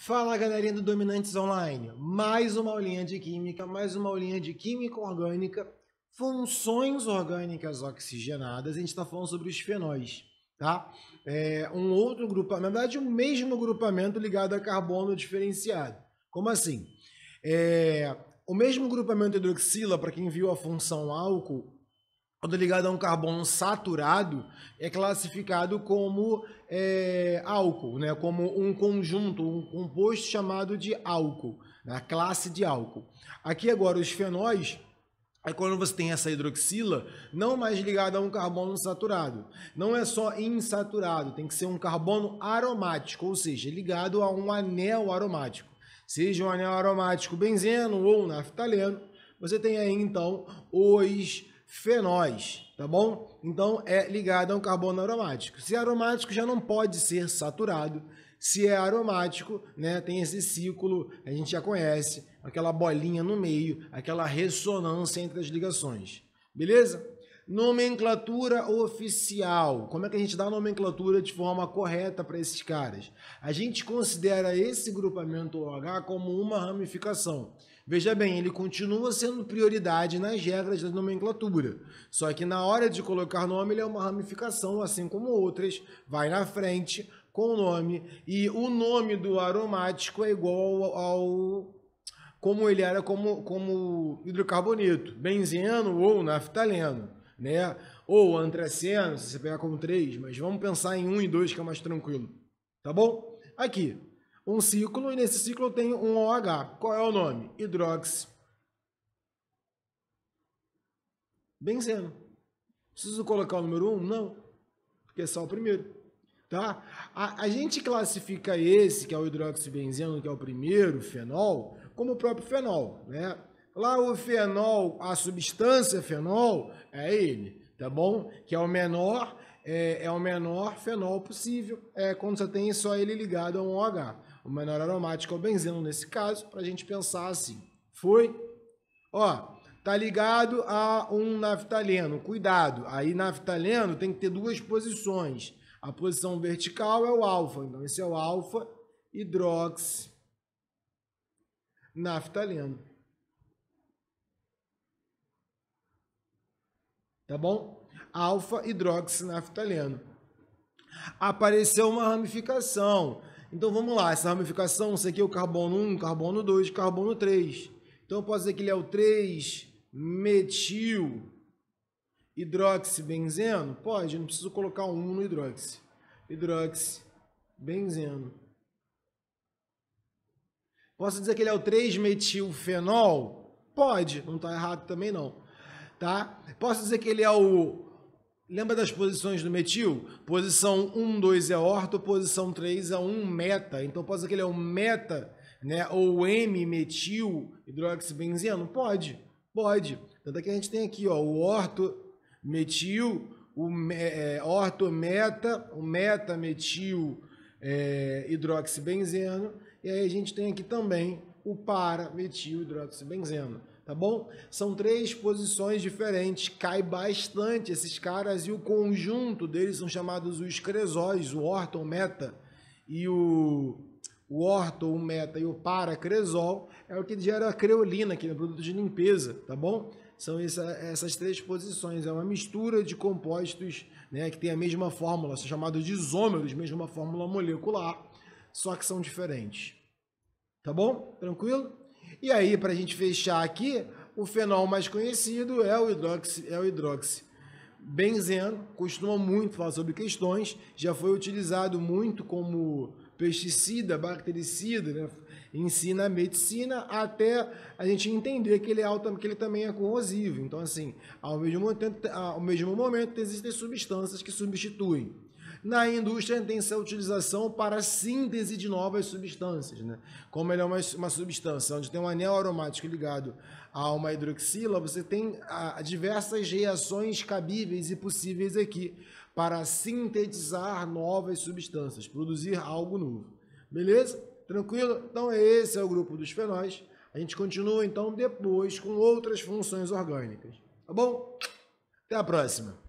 Fala galerinha do Dominantes Online, mais uma aulinha de química, mais uma aulinha de química orgânica, funções orgânicas oxigenadas, a gente está falando sobre os fenóis, tá? É um outro grupamento, na verdade o um mesmo grupamento ligado a carbono diferenciado. Como assim? É, o mesmo grupamento hidroxila, para quem viu a função álcool, quando ligado a um carbono saturado, é classificado como é, álcool, né? como um conjunto, um composto chamado de álcool, na né? classe de álcool. Aqui agora, os fenóis, é quando você tem essa hidroxila, não mais ligada a um carbono saturado. Não é só insaturado, tem que ser um carbono aromático, ou seja, ligado a um anel aromático. Seja um anel aromático benzeno ou naftaleno, você tem aí então os fenóis, tá bom? Então é ligado a um carbono aromático. Se é aromático, já não pode ser saturado. Se é aromático, né, tem esse ciclo, a gente já conhece, aquela bolinha no meio, aquela ressonância entre as ligações. Beleza? Nomenclatura oficial. Como é que a gente dá a nomenclatura de forma correta para esses caras? A gente considera esse grupamento OH como uma ramificação. Veja bem, ele continua sendo prioridade nas regras da nomenclatura. Só que na hora de colocar nome, ele é uma ramificação, assim como outras, vai na frente com o nome. E o nome do aromático é igual ao como ele era como, como hidrocarboneto, benzeno ou naftaleno né? Ou André Senna, se você pegar como três, mas vamos pensar em um e dois que é mais tranquilo, tá bom? Aqui, um ciclo e nesse ciclo tem um OH. Qual é o nome? Hidrox. Benzeno. Preciso colocar o número um? Não, porque é só o primeiro, tá? A, a gente classifica esse, que é o hidroxibenzeno, que é o primeiro, fenol, como o próprio fenol, né? Lá o fenol, a substância fenol, é ele, tá bom? Que é o menor, é, é o menor fenol possível, é quando você tem só ele ligado a um OH. O menor aromático é o benzeno nesse caso, para a gente pensar assim. Foi? Ó, tá ligado a um naftaleno. Cuidado, aí naftaleno tem que ter duas posições. A posição vertical é o alfa, então esse é o alfa hidrox naftaleno. tá bom? Alfa hidroxinaftaleno. Apareceu uma ramificação. Então vamos lá, essa ramificação, isso aqui é o carbono 1, carbono 2, carbono 3. Então eu posso dizer que ele é o 3 metil hidroxibenzeno? Pode, eu não preciso colocar um no hidroxi. Hidroxibenzeno. Posso dizer que ele é o 3-metilfenol? Pode, não está errado também não. Tá? Posso dizer que ele é o. Lembra das posições do metil? Posição 1, 2 é orto, posição 3 é 1 meta. Então posso dizer que ele é o meta, né? Ou M-metil hidroxibenzeno? Pode, pode. Tanto é que a gente tem aqui ó, o orto metil, o é, orto meta, o meta metil é, hidroxibenzeno. E aí a gente tem aqui também o para metil hidroxibenzeno tá bom? São três posições diferentes, cai bastante esses caras e o conjunto deles são chamados os cresóis, o Orton Meta e o, o Orton, o Meta e o Paracresol, é o que gera a creolina, que é um produto de limpeza, tá bom? São essa, essas três posições, é uma mistura de compostos né, que tem a mesma fórmula, são chamados de isômeros, mesma fórmula molecular, só que são diferentes. Tá bom? Tranquilo? E aí, para a gente fechar aqui, o fenol mais conhecido é o hidroxibenzeno, é o Benzeno costuma muito falar sobre questões, já foi utilizado muito como pesticida, bactericida, né? ensina a medicina até a gente entender que ele, é alto, que ele também é corrosivo. Então, assim, ao mesmo, tempo, ao mesmo momento existem substâncias que substituem. Na indústria tem-se a utilização para síntese de novas substâncias. Né? Como ele é uma, uma substância onde tem um anel aromático ligado a uma hidroxila, você tem a, ah, diversas reações cabíveis e possíveis aqui para sintetizar novas substâncias, produzir algo novo. Beleza? Tranquilo? Então esse é o grupo dos fenóis. A gente continua então depois com outras funções orgânicas. Tá bom? Até a próxima!